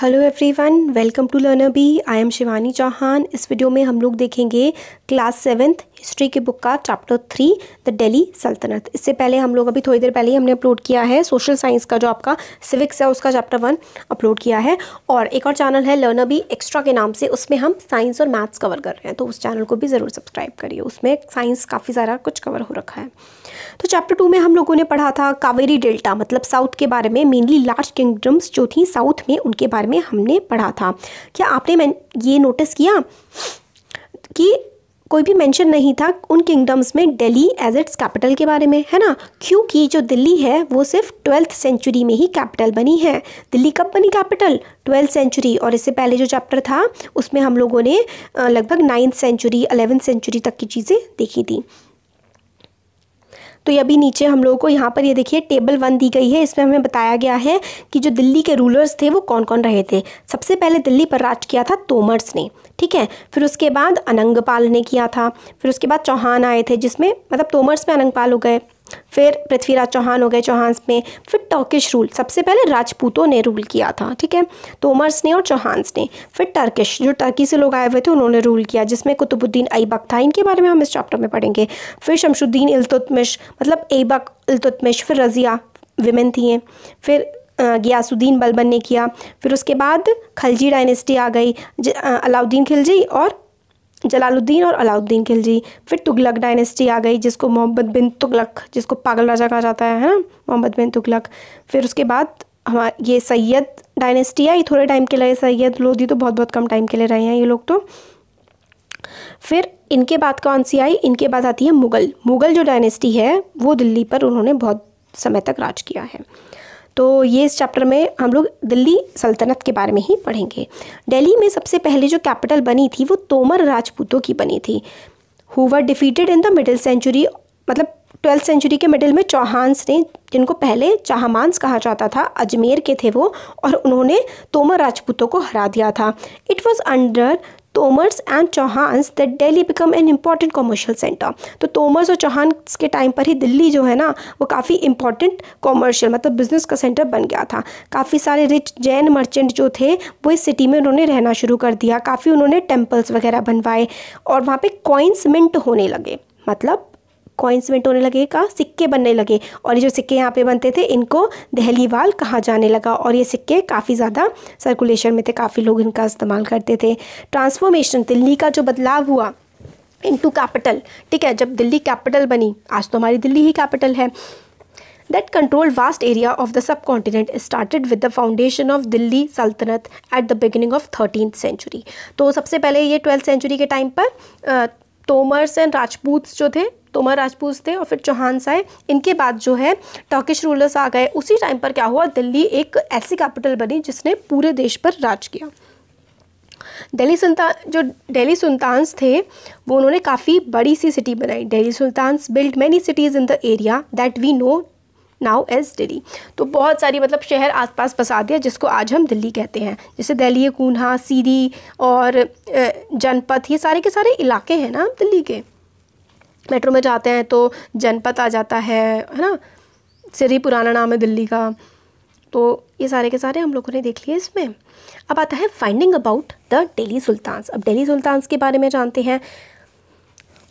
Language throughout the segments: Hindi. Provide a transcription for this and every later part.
Hello everyone welcome to learner B I am Shivani Chauhan इस वीडियो में हम लोग देखेंगे क्लास सेवेंथ हिस्ट्री की बुक का chapter three the Delhi Saltanat इससे पहले हम लोग अभी थोड़ी देर पहले ही हमने अपलोड किया है सोशल साइंस का जो आपका सिविक्स है उसका चैप्टर वन अपलोड किया है और एक और चैनल है लर्नर भी एक्स्ट्रा के नाम से उसमें हम साइंस और मैथ्स कवर कर रहे हैं तो उस चैनल को भी ज़रूर सब्सक्राइब करिए उसमें साइंस काफ़ी सारा कुछ कवर हो रखा है तो चैप्टर टू में हम लोगों ने पढ़ा था कावेरी डेल्टा मतलब साउथ के बारे में मेनली लार्ज किंगडम्स जो थी साउथ में उनके बारे में हमने पढ़ा था क्या आपने मैं ये नोटिस किया कोई भी मेंशन नहीं था उन किंगडम्स में दिल्ली एज इट्स कैपिटल के बारे में है ना क्योंकि जो दिल्ली है वो सिर्फ ट्वेल्थ सेंचुरी में ही कैपिटल बनी है दिल्ली कब बनी कैपिटल ट्वेल्थ सेंचुरी और इससे पहले जो चैप्टर था उसमें हम लोगों ने लगभग नाइन्थ सेंचुरी अलेवेंथ सेंचुरी तक की चीज़ें देखी थी तो ये अभी नीचे हम लोगों को यहाँ पर ये देखिए टेबल वन दी गई है इसमें हमें बताया गया है कि जो दिल्ली के रूलर्स थे वो कौन कौन रहे थे सबसे पहले दिल्ली पर राज किया था तोमर्स ने ठीक है फिर उसके बाद अनंगपाल ने किया था फिर उसके बाद चौहान आए थे जिसमें मतलब तोमर्स में अनंगपाल हो गए फिर पृथ्वीराज चौहान हो गए चौहान में फिर टर्किश रूल सबसे पहले राजपूतों ने रूल किया था ठीक है तोमर्स ने और चौहान्स ने फिर टर्किश जो टर्की से लोग आए हुए थे उन्होंने रूल किया जिसमें कुतुबुद्दीन ऐबक था इनके बारे में हम इस चैप्टर में पढ़ेंगे फिर शमशुद्दीन इल्तुतमिश मतलब ऐबक इल्तुतमिश फिर रज़िया विमेन थी फिर गियासुद्दीन बलबन ने किया फिर उसके बाद खलजी डायनेस्टी आ गई अलाउद्दीन खिलजी और जलालुद्दीन और अलाउद्दीन खिलजी फिर तुगलक डायनेस्टी आ गई जिसको मोहम्मद बिन तुगलक जिसको पागल राजा कहा जाता है ना मोहम्मद बिन तुगलक फिर उसके बाद हमार ये सैयद डायनेस्टी आई थोड़े टाइम के लिए सैयद लोधी तो बहुत बहुत कम टाइम के लिए रहे हैं ये लोग तो फिर इनके बाद कौन सी आई इनके बाद आती है मुग़ल मुग़ल जो डायनेस्टी है वो दिल्ली पर उन्होंने बहुत समय तक राज किया है तो ये इस चैप्टर में हम लोग दिल्ली सल्तनत के बारे में ही पढ़ेंगे दिल्ली में सबसे पहले जो कैपिटल बनी थी वो तोमर राजपूतों की बनी थी हुआ defeated in the middle century मतलब ट्वेल्थ सेंचुरी के मिडिल में चौहान्स ने जिनको पहले चाहमांस कहा जाता था अजमेर के थे वो और उन्होंने तोमर राजपूतों को हरा दिया था it was under Tomars and Chauhans that Delhi become an important commercial centre तो तोमर्स और चौहानस के टाइम पर ही दिल्ली जो है ना वो काफ़ी इंपॉर्टेंट कॉमर्शियल मतलब बिजनेस का सेंटर बन गया था काफ़ी सारे रिच जैन मर्चेंट जो थे वो इस सिटी में उन्होंने रहना शुरू कर दिया काफ़ी उन्होंने टेम्पल्स वगैरह बनवाए और वहाँ पर कॉइंस मिंट होने लगे मतलब कॉइन्स मिंट होने लगे का सिक्के बनने लगे और ये जो सिक्के यहाँ पे बनते थे इनको दहलीवाल कहा जाने लगा और ये सिक्के काफ़ी ज़्यादा सर्कुलेशन में थे काफ़ी लोग इनका इस्तेमाल करते थे ट्रांसफॉर्मेशन दिल्ली का जो बदलाव हुआ इनटू कैपिटल ठीक है जब दिल्ली कैपिटल बनी आज तो हमारी दिल्ली ही कैपिटल है that controlled vast area of the subcontinent started with the foundation of Delhi Sultanate at the beginning of 13th century तो सबसे पहले ये 12th century के टाइम पर तोमर्स एंड राजपूत जो थे तोमर राजपूत थे और फिर चौहान साए इनके बाद जो है टर्किश रूलर्स आ गए उसी टाइम पर क्या हुआ दिल्ली एक ऐसी कैपिटल बनी जिसने पूरे देश पर राज किया दिल्ली सुल्तान जो दिल्ली सुल्तान्स थे वो उन्होंने काफ़ी बड़ी सी सिटी बनाई Delhi sultans build many cities in the area that we know now as Delhi तो बहुत सारी मतलब शहर आसपास बसा दिया जिसको आज हम दिल्ली कहते हैं जैसे दिल्ली कूनहा सीरी और जनपथ ये सारे के सारे इलाके हैं ना दिल्ली के मेट्रो में जाते हैं तो जनपद आ जाता है है ना सिरी पुराना नाम है दिल्ली का तो ये सारे के सारे हम लोगों ने देख लिए इसमें अब आता है finding about the Delhi sultans अब डेली सुल्तान्स के बारे में जानते हैं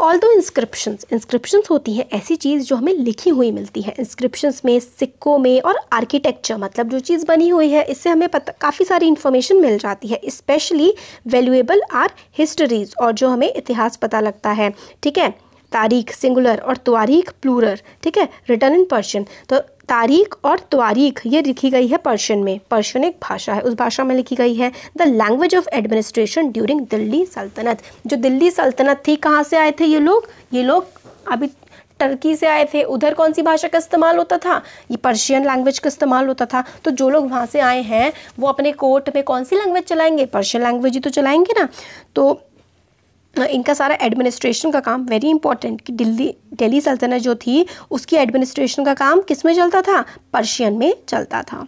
ऑल दो इंस्क्रिप्शंस इंस्क्रिप्शंस होती हैं ऐसी चीज़ जो हमें लिखी हुई मिलती है इंस्क्रिप्शंस में सिक्कों में और आर्किटेक्चर मतलब जो चीज़ बनी हुई है इससे हमें पता काफ़ी सारी इन्फॉर्मेशन मिल जाती है स्पेशली वैल्यूएबल आर हिस्ट्रीज़ और जो हमें इतिहास पता लगता है ठीक है तारीख सिंगुलर और तवारीख प्लूरल ठीक है रिटर्न इन पर्शियन तो तारीख और तवारीख ये लिखी गई है पर्शियन में पर्शियन एक भाषा है उस भाषा में लिखी गई है the language of administration during Delhi Saltanat जो दिल्ली सल्तनत थी कहाँ से आए थे ये लोग ये लोग अभी टर्की से आए थे उधर कौन सी भाषा का इस्तेमाल होता था ये पर्शियन लैंग्वेज का इस्तेमाल होता था तो जो लोग वहाँ से आए हैं वो अपने कोर्ट में कौन सी लैंग्वेज चलाएंगे पर्शियन लैंग्वेज ही तो चलाएंगे ना तो हाँ, इनका सारा एडमिनिस्ट्रेशन का काम वेरी इंपॉर्टेंट कि दिल्ली दिल्ली सल्तनत जो थी उसकी एडमिनिस्ट्रेशन का काम किस में चलता था पर्शियन में चलता था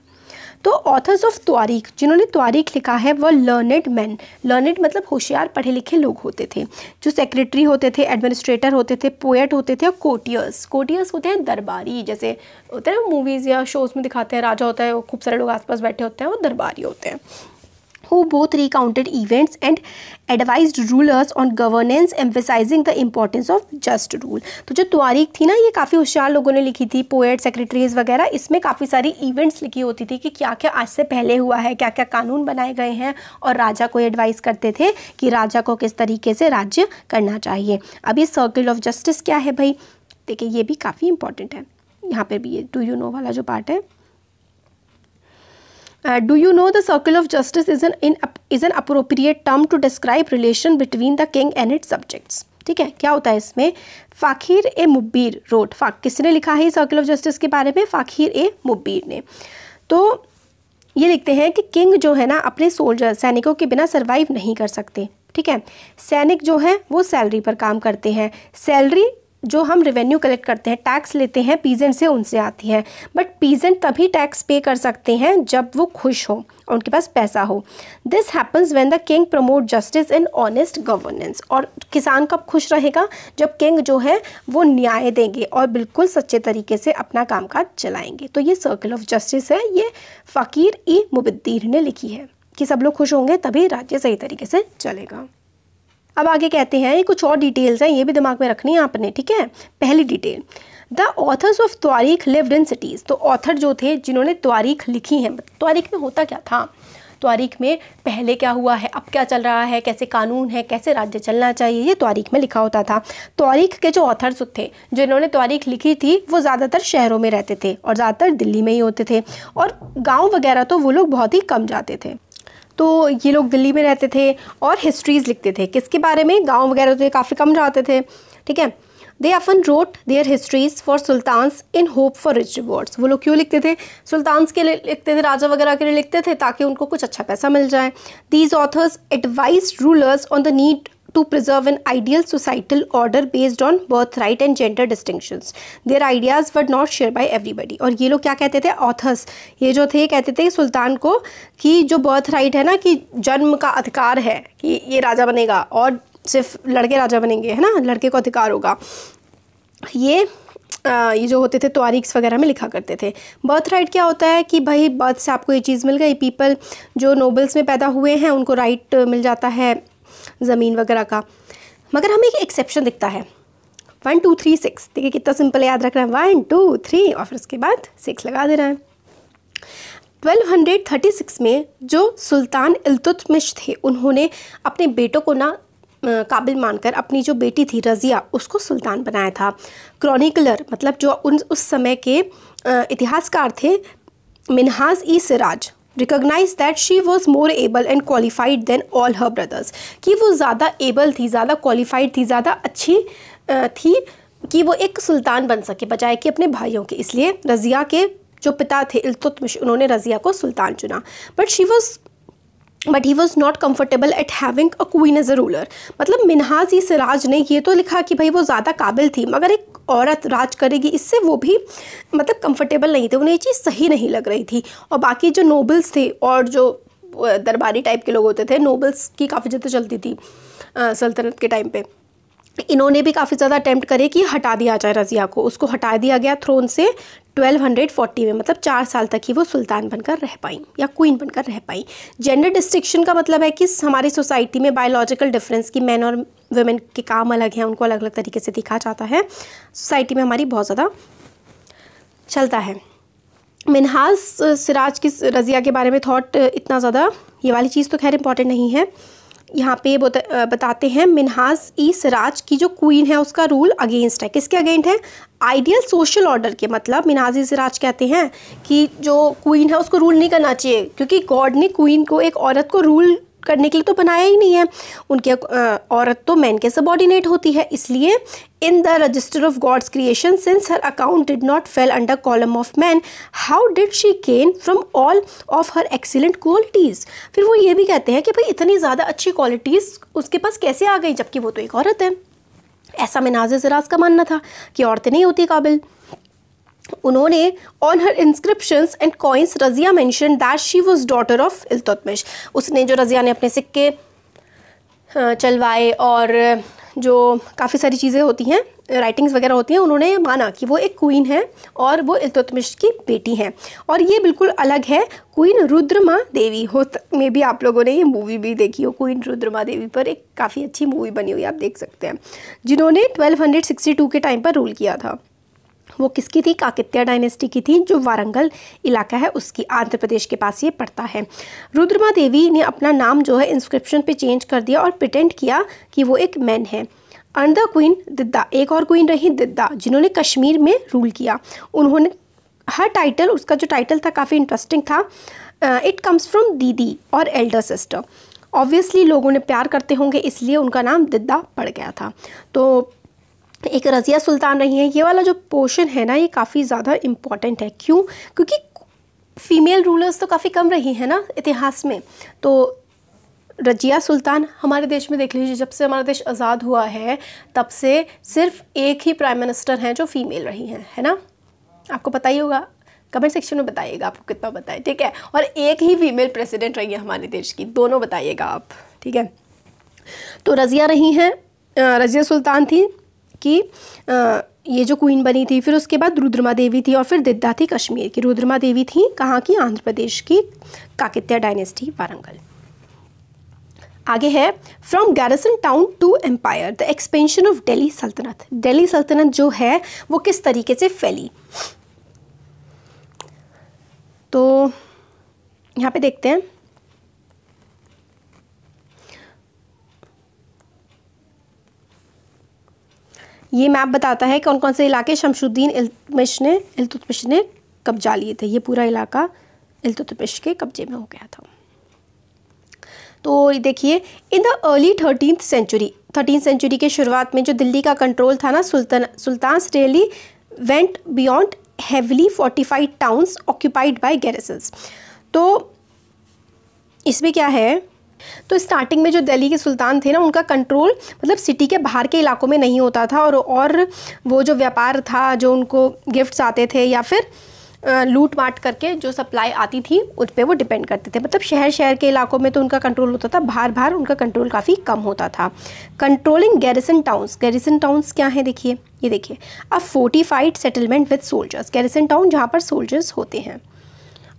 तो ऑथर्स ऑफ त्वारिक जिन्होंने तारीख लिखा है वह लर्नेड मैन लर्नेड मतलब होशियार पढ़े लिखे लोग होते थे जो सेक्रेटरी होते थे एडमिनिस्ट्रेटर होते थे पोएट होते थे और कोटियर्स कोटियर्स होते हैं दरबारी जैसे होते हैं मूवीज़ या शोज़ में दिखाते हैं राजा होता है खूब सारे लोग आसपास बैठे होते हैं वो दरबारी होते हैं who both recounted events and advise rulers on governance emphasising the importance of just rule तो जो तारीख थी ना ये काफ़ी होशियार लोगों ने लिखी थी पोएट सेक्रेटरीज वगैरह इसमें काफ़ी सारी इवेंट्स लिखी होती थी कि क्या क्या आज से पहले हुआ है क्या क्या कानून बनाए गए हैं और राजा को एडवाइस करते थे कि राजा को किस तरीके से राज्य करना चाहिए अब ये सर्किल ऑफ जस्टिस क्या है भाई देखिए ये भी काफ़ी इंपॉर्टेंट है यहाँ पर भी ये डू यू नो वाला जो पार्ट है Uh, do you know the circle of justice is an in, is an appropriate term to describe relation between the king and its subjects? ठीक है क्या होता है इसमें फ़ाखिर ए मुब्बीर रोड फा किसने लिखा है सर्कल ऑफ जस्टिस के बारे में फ़ाखिर ए मुब्बीर ने तो ये लिखते हैं कि किंग जो है ना अपने सोल्जर सैनिकों के बिना सर्वाइव नहीं कर सकते ठीक है सैनिक जो है वो सैलरी पर काम करते हैं सैलरी जो हम रेवेन्यू कलेक्ट करते हैं टैक्स लेते हैं पीजेंट से उनसे आती है बट पीजेंट तभी टैक्स पे कर सकते हैं जब वो खुश हो और उनके पास पैसा हो this happens when the king promote justice in honest governance और किसान कब खुश रहेगा जब किंग जो है वो न्याय देंगे और बिल्कुल सच्चे तरीके से अपना कामकाज चलाएंगे तो ये सर्कल ऑफ जस्टिस है ये फ़कीर ई मुबद्दीर ने लिखी है कि सब लोग खुश होंगे तभी राज्य सही तरीके से चलेगा अब आगे कहते हैं ये कुछ और डिटेल्स हैं ये भी दिमाग में रखनी है आपने ठीक है पहली detail the authors of Tawarikh lived in cities तो ऑथर जो थे जिन्होंने त्वारीख लिखी है त्वारीख मतलब में होता क्या था तारीख में पहले क्या हुआ है अब क्या चल रहा है कैसे कानून है कैसे राज्य चलना चाहिए ये तारीख में लिखा होता था तारीख के जो ऑथर्स थे जिन्होंने तारीख लिखी थी वो ज़्यादातर शहरों में रहते थे और ज़्यादातर दिल्ली में ही होते थे और गाँव वगैरह तो वो लोग बहुत ही कम जाते थे तो ये लोग दिल्ली में रहते थे और हिस्ट्रीज़ लिखते थे किसके बारे में गाँव वगैरह तो काफ़ी कम जाते थे ठीक है they often wrote their histories for sultans in hope for rich rewards वो लोग क्यों लिखते थे सुल्तान्स के लिए लिखते थे राजा वगैरह के लिए लिखते थे ताकि उनको कुछ अच्छा पैसा मिल जाए these authors advise rulers on the need to preserve an ideal societal order based on birth right and gender distinctions. Their ideas were not shared by everybody. aur ye log kya kehte the authors ye jo the kehte the sultan ko ki jo birth right hai na ki janm ka adhikar hai ki ye raja banega aur sirf ladke raja banenge hai na ladke ko adhikar hoga ye ये जो होते थे तारीख्स वगैरह में लिखा करते थे बर्थ राइट क्या होता है कि भाई बर्थ से आपको ये चीज़ मिल गई पीपल जो नोबल्स में पैदा हुए हैं उनको राइट मिल जाता है ज़मीन वगैरह का मगर हमें एक एक्सेप्शन दिखता है वन टू थ्री सिक्स देखिए कितना सिंपल याद रख रहे हैं वन टू थ्री और फिर उसके बाद सिक्स लगा दे देना है 1236 में जो सुल्तान अलतुतमिश थे उन्होंने अपने बेटों को ना काबिल मानकर अपनी जो बेटी थी रज़िया उसको सुल्तान बनाया था क्रॉनिकलर मतलब जो उन उस समय के इतिहासकार थे Minhaj i Siraj recognise that she was more able and qualified than all her brothers कि वो ज़्यादा एबल थी ज़्यादा क्वालिफाइड थी ज़्यादा अच्छी थी कि वो एक सुल्तान बन सके बजाय कि अपने भाइयों के इसलिए रज़िया के जो पिता थे इल्तुतमिश उन्होंने रज़िया को सुल्तान चुना but she was but he was not comfortable at having a queen as a ruler मतलब मिनहाज इस सिराज ने ये तो लिखा कि भाई वो ज़्यादा काबिल थी मगर एक औरत राज करेगी इससे वो भी मतलब कम्फर्टेबल नहीं थे उन्हें ये चीज़ सही नहीं लग रही थी और बाकी जो नोबल्स थे और जो दरबारी टाइप के लोग होते थे नोबल्स की काफ़ी ज़्यादा चलती थी सल्तनत के टाइम पर इन्होंने भी काफ़ी ज़्यादा अटैम्प्ट करे कि हटा दिया जाए रज़िया को उसको हटा दिया गया थ्रोन से 1240 में मतलब चार साल तक ही वो सुल्तान बनकर रह पाई या क्वीन बनकर रह पाई जेंडर डिस्ट्रिक्शन का मतलब है कि हमारी सोसाइटी में बायोलॉजिकल डिफरेंस की मैन और वुमेन के काम अलग हैं उनको अलग अलग तरीके से दिखा जाता है सोसाइटी में हमारी बहुत ज़्यादा चलता है मिनहाज सिराज की रज़िया के बारे में थाट इतना ज़्यादा ये वाली चीज़ तो खैर इंपॉर्टेंट नहीं है यहाँ पे बताते हैं मिनहाज ई सराज की जो क्वीन है उसका रूल अगेंस्ट है किसके अगेंस्ट है आइडियल सोशल ऑर्डर के मतलब मिनहाज ई सराज कहते हैं कि जो क्वीन है उसको रूल नहीं करना चाहिए क्योंकि गॉड ने क्वीन को एक औरत को रूल करने के लिए तो बनाया ही नहीं है उनके औरत तो मैन के सबॉर्डिनेट होती है इसलिए in the register of God's creation since her account did not fail under column of man how did she came from all of her excellent qualities फिर वो ये भी कहते हैं कि भाई इतनी ज़्यादा अच्छी क्वालिटीज़ उसके पास कैसे आ गई जबकि वो तो एक औरत है ऐसा मैं नाज जराज का मानना था कि औरतें नहीं होती काबिल उन्होंने on her inscription and coins Razia mention that she was daughter of Iltutmish उसने जो रजिया ने अपने सिक्के चलवाए और जो काफ़ी सारी चीज़ें होती हैं राइटिंग्स वगैरह होती हैं उन्होंने माना कि वो एक क्वीन है और वो इल्तुतमिश की बेटी हैं और ये बिल्कुल अलग है क्वीन रुद्रमा देवी हो में भी आप लोगों ने ये मूवी भी देखी हो क्वीन रुद्रमा देवी पर एक काफ़ी अच्छी मूवी बनी हुई आप देख सकते हैं जिन्होंने ट्वेल्व के टाइम पर रूल किया था वो किसकी थी काकित्या डायनेस्टी की थी जो वारंगल इलाका है उसकी आंध्र प्रदेश के पास ये पड़ता है रुद्रमा देवी ने अपना नाम जो है इंस्क्रिप्शन पे चेंज कर दिया और पिटेंट किया कि वो एक मैन है अंडा क्वीन दिद्दा एक और क्वीन रही दिद्दा जिन्होंने कश्मीर में रूल किया उन्होंने हर टाइटल उसका जो टाइटल था काफ़ी इंटरेस्टिंग था इट कम्स फ्रॉम दीदी और एल्डर सिस्टर ऑब्वियसली लोगों ने प्यार करते होंगे इसलिए उनका नाम दिद्दा पड़ गया था तो एक रज़िया सुल्तान रही हैं ये वाला जो पोर्शन है ना ये काफ़ी ज़्यादा इम्पॉर्टेंट है क्यों क्योंकि फीमेल रूलर्स तो काफ़ी कम रही हैं ना इतिहास में तो रजिया सुल्तान हमारे देश में देख लीजिए जब से हमारा देश आज़ाद हुआ है तब से सिर्फ एक ही प्राइम मिनिस्टर हैं जो फीमेल रही हैं है ना आपको पता ही होगा कमेंट सेक्शन में बताइएगा आपको कितना बताए ठीक है और एक ही फीमेल प्रेसिडेंट रही है हमारे देश की दोनों बताइएगा आप ठीक है तो रजिया रही हैं रजिया सुल्तान थी कि आ, ये जो क्वीन बनी थी फिर उसके बाद रुद्रमा देवी थी और फिर दिद्दा थी कश्मीर की रुद्रमा देवी थी कहाँ की आंध्र प्रदेश की काकित्या डायनेस्टी वारंगल आगे है from garrison town to empire the expansion of Delhi Sultanate Delhi Sultanate जो है वो किस तरीके से फैली तो यहाँ पे देखते हैं ये मैप बताता है कौन कौन से इलाके शमशुद्दीन इल्तुतमिश ने इल्तुतमिश ने कब्जा लिए थे ये पूरा इलाका इल्तुतमिश के कब्जे में हो गया था तो देखिए in the early thirteen century thirteen century के शुरुआत में जो दिल्ली का कंट्रोल था ना sultan sultan steadily went beyond heavily fortified towns occupied by garrisons तो इसमें क्या है तो स्टार्टिंग में जो दिल्ली के सुल्तान थे ना उनका कंट्रोल मतलब सिटी के बाहर के इलाकों में नहीं होता था और और वो जो व्यापार था जो उनको गिफ्ट्स आते थे या फिर लूट माट करके जो सप्लाई आती थी उस पर वो डिपेंड करते थे मतलब शहर शहर के इलाकों में तो उनका कंट्रोल होता था बाहर बाहर उनका कंट्रोल काफ़ी कम होता था controlling garrison towns garrison towns क्या हैं देखिए ये देखिए अब fortified settlement with soldiers garrison town जहाँ पर सोल्जर्स होते हैं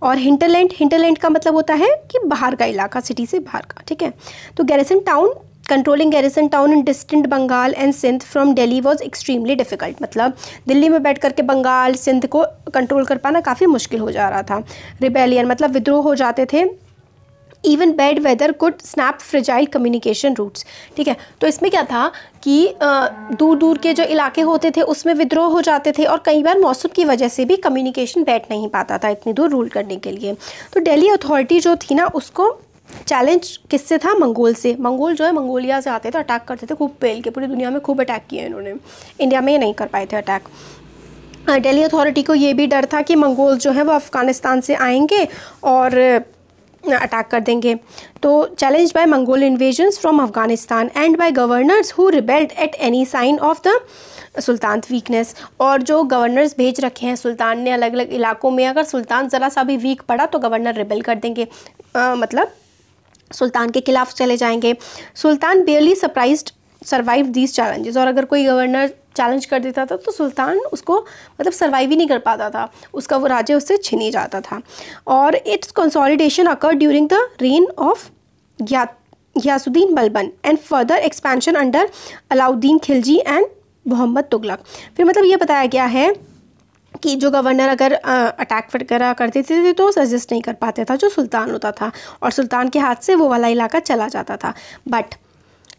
और हिंटरलैंड हिंटरलैंड का मतलब होता है कि बाहर का इलाका सिटी से बाहर का ठीक है तो garrison town controlling garrison town in distant Bengal and Sindh from Delhi was extremely difficult मतलब दिल्ली में बैठ करके बंगाल सिंध को कंट्रोल कर पाना काफ़ी मुश्किल हो जा रहा था रिबेलियन मतलब विद्रोह हो जाते थे even bad weather could snap fragile communication routes ठीक है तो इसमें क्या था कि दूर दूर के जो इलाके होते थे उसमें विद्रोह हो जाते थे और कई बार मौसम की वजह से भी कम्युनिकेशन बैठ नहीं पाता था इतनी दूर रूल करने के लिए तो डेली अथॉरिटी जो थी ना उसको चैलेंज किससे था मंगोल से मंगोल जो है मंगोलिया से आते थे अटैक करते थे खूब पेल के पूरी दुनिया में खूब अटैक किए इन्होंने इंडिया में ये नहीं कर पाए थे अटैक दिल्ली अथॉरिटी को ये भी डर था कि मंगोल जो है वो अफ़गानिस्तान से आएंगे और अटैक कर देंगे तो challenge by Mongol invasions from Afghanistan and by governors who rebelled at any sign of the sultan weakness और जो गवर्नर्स भेज रखे हैं सुल्तान ने अलग अलग इलाकों में अगर सुल्तान ज़रा सा भी वीक पड़ा तो गवर्नर रिबेल कर देंगे आ, मतलब सुल्तान के खिलाफ चले जाएंगे sultan barely surprised survive these challenges और अगर कोई गवर्नर चैलेंज कर देता था तो सुल्तान उसको मतलब सर्वाइव ही नहीं कर पाता था उसका वो राज्य उससे छीन ही जाता था और its consolidation occur during the reign of Ghiyasuddin Balban and further expansion under Alauddin Khilji and Mohammad Tughlaq फिर मतलब ये बताया गया है कि जो गवर्नर अगर अटैक वगैरह करते थे तो सजेस्ट नहीं कर पाते था जो सुल्तान होता था और सुल्तान के हाथ से वो वाला इलाका चला जाता था बट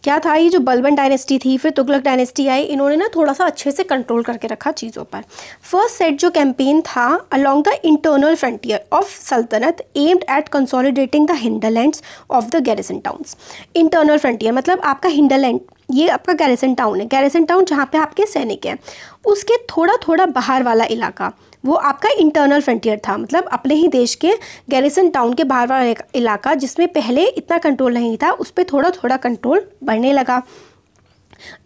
क्या था ये जो बलबन डायनेस्टी थी फिर तुगलक डायनेस्टी आई इन्होंने ना थोड़ा सा अच्छे से कंट्रोल करके रखा चीज़ों पर फर्स्ट सेट जो कैंपेन था along the internal frontier of Sultanate aimed at consolidating the hinterlands of the garrison towns internal frontier मतलब आपका हिंडरलैंड ये आपका गैरिसन टाउन है गैरिसन टाउन जहाँ पे आपके सैनिक हैं उसके थोड़ा थोड़ा बाहर वाला इलाका वो आपका इंटरनल फ्रंटियर था मतलब अपने ही देश के गैरिसन टाउन के बाहर वाला इलाका जिसमें पहले इतना कंट्रोल नहीं था उस पर थोड़ा थोड़ा कंट्रोल बढ़ने लगा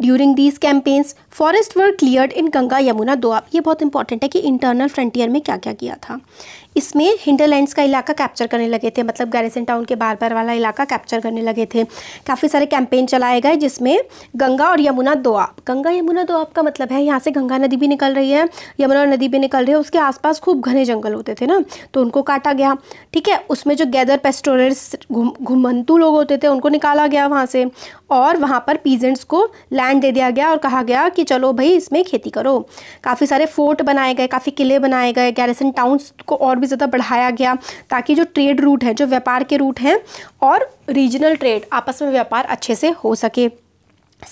during these campaigns forest work clear in Ganga Yamuna दो आप ये बहुत इंपॉर्टेंट है कि इंटरनल फ्रंटियर में क्या क्या किया था इसमें हिंडरलैंड्स का इलाका कैप्चर करने लगे थे मतलब गैरिसन टाउन के बार बार वाला इलाका कैप्चर करने लगे थे काफ़ी सारे कैंपेन चलाए गए जिसमें गंगा और यमुना दोआब गंगा यमुना दोआब का मतलब है यहाँ से गंगा नदी भी निकल रही है यमुना नदी भी निकल रही है उसके आसपास खूब घने जंगल होते थे ना तो उनको काटा गया ठीक है उसमें जो गैदर पेस्टोरर्स घुमंतु लोग होते थे उनको निकाला गया वहाँ से और वहाँ पर पीजेंट्स को लैंड दे दिया गया और कहा गया कि चलो भाई इसमें खेती करो काफ़ी सारे फोर्ट बनाए गए काफ़ी किले बनाए गए गैरिसन टाउन्स को और भी ज़्यादा बढ़ाया गया ताकि जो ट्रेड रूट है जो व्यापार के रूट हैं और रीजनल ट्रेड आपस में व्यापार अच्छे से हो सके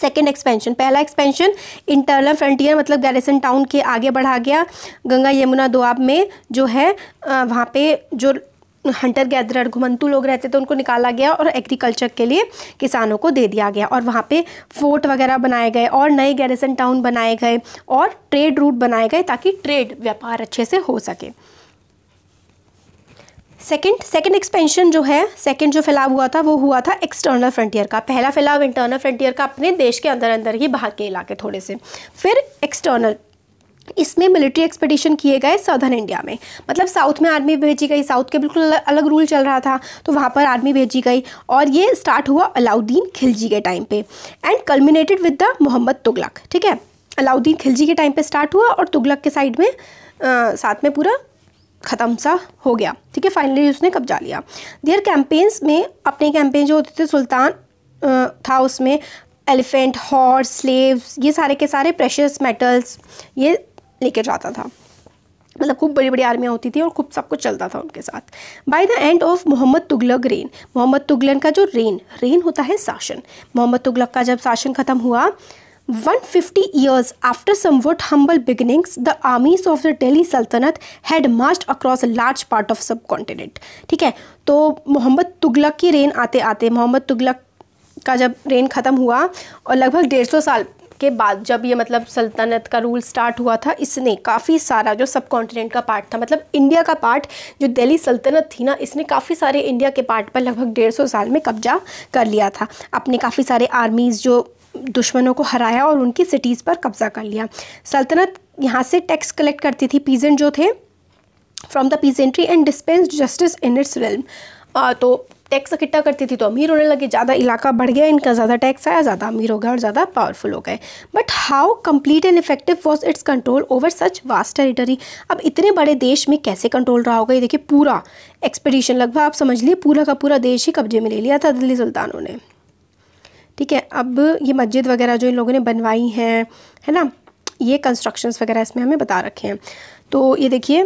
सेकेंड एक्सपेंशन पहला एक्सपेंशन इंटरनल फ्रंटियर मतलब गैरिसन टाउन के आगे बढ़ा गया गंगा यमुना दोआब में जो है वहाँ पे जो हंटर गैदरर घुमंतू लोग रहते थे उनको निकाला गया और एग्रीकल्चर के लिए किसानों को दे दिया गया और वहाँ पे फोर्ट वगैरह बनाए गए और नए गैरिसन टाउन बनाए गए और ट्रेड रूट बनाए गए ताकि ट्रेड व्यापार अच्छे से हो सके सेकेंड सेकेंड एक्सपेंशन जो है सेकेंड जो फैलाव हुआ था वो हुआ था एक्सटर्नल फ्रंटियर का पहला फैलाव इंटरनल फ्रंटियर का अपने देश के अंदर अंदर ही बाहर के इलाके थोड़े से फिर एक्सटर्नल इसमें मिलिट्री एक्सपेडिशन किए गए सदर्न इंडिया में मतलब साउथ में आर्मी भेजी गई साउथ के बिल्कुल अलग रूल चल रहा था तो वहाँ पर आर्मी भेजी गई और ये स्टार्ट हुआ अलाउद्दीन खिलजी के टाइम पे and culminated with the Mohammad Tughlaq ठीक है अलाउद्दीन खिलजी के टाइम पे स्टार्ट हुआ और तुगलक के साइड में आ, साथ में पूरा ख़त्म सा हो गया ठीक है फाइनली उसने कब्जा लिया देयर कैंपेन्स में अपने कैंपेन जो होते थे सुल्तान था उसमें एलिफेंट हॉर्स स्लेव्स ये सारे के सारे प्रेशस मेटल्स ये लेके जाता था मतलब खूब बड़ी बड़ी आर्मियाँ होती थी और खूब सब कुछ चलता था उनके साथ by the end of Mohammad Tughlaq reign Mohammad Tughlaq का जो रेन रेन होता है शासन मोहम्मद तुगलक का जब शासन ख़त्म हुआ 150 years after somewhat humble beginnings, the armies of the Delhi Sultanate had marched across a large part of subcontinent. ठीक है तो मोहम्मद तुगलक की रेन आते आते मोहम्मद तुगलक का जब रेन ख़त्म हुआ और लगभग डेढ़ सौ साल के बाद जब ये मतलब सल्तनत का रूल स्टार्ट हुआ था इसने काफ़ी सारा जो सब कॉन्टिनेंट का पार्ट था मतलब इंडिया का पार्ट जो दिल्ली सल्तनत थी ना इसने काफ़ी सारे इंडिया के पार्ट पर लगभग डेढ़ सौ साल में कब्जा कर लिया था अपने काफ़ी सारे आर्मीज़ जो दुश्मनों को हराया और उनकी सिटीज़ पर कब्ज़ा कर लिया सल्तनत यहाँ से टैक्स कलेक्ट करती थी पीजेंट जो थे from the peasantry and dispense justice in its realm तो टैक्स इकट्ठा करती थी तो अमीर होने लगे ज़्यादा इलाका बढ़ गया इनका ज़्यादा टैक्स आया ज़्यादा अमीर हो गया और ज़्यादा पावरफुल हो गए but how complete and effective was its control over such vast territory अब इतने बड़े देश में कैसे कंट्रोल रहा होगा ये देखिए पूरा एक्सपीडिशन लगभग आप समझ लिए पूरा का पूरा देश ही कब्जे में ले लिया था दिल्ली सुल्तानों ने ठीक है अब ये मस्जिद वगैरह जो इन लोगों ने बनवाई हैं है ना ये कंस्ट्रक्शंस वगैरह इसमें हमें बता रखे हैं तो ये देखिए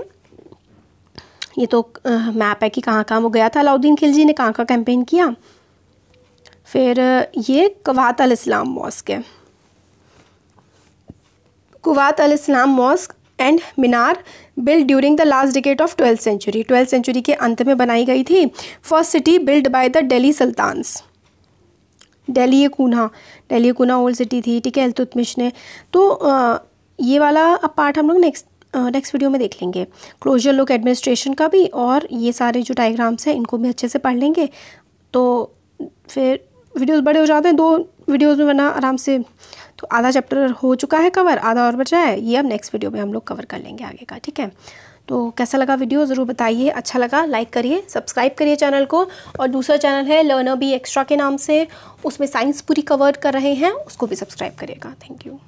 ये तो मैप है कि कहाँ कहाँ वो गया था अलाउद्दीन खिलजी ने कहाँ कहाँ कैंपेन किया फिर ये कवात अल इस्लाम मॉस्क है Quwwat al Islam mosque and minar built during the last decade of twelfth century twelfth century के अंत में बनाई गई थी first city built by the Delhi sultans Delhi Kuhna Delhi Kuhna old city थी ठीक है अल्तुतमिश ने तो आ, ये वाला अब पार्ट हम लोग नेक्स्ट नेक्स्ट वीडियो में देख लेंगे क्लोजर लुक एडमिनिस्ट्रेशन का भी और ये सारे जो डायग्राम्स हैं इनको भी अच्छे से पढ़ लेंगे तो फिर वीडियोस बड़े हो जाते हैं दो वीडियोस में वरना आराम से तो आधा चैप्टर हो चुका है कवर आधा और बचा है ये अब नेक्स्ट वीडियो में हम लोग कवर कर लेंगे आगे का ठीक है तो कैसा लगा वीडियो ज़रूर बताइए अच्छा लगा लाइक करिए सब्सक्राइब करिए चैनल को और दूसरा चैनल है लर्नर बी एक्स्ट्रा के नाम से उसमें साइंस पूरी कवर कर रहे हैं उसको भी सब्सक्राइब करिएगा थैंक यू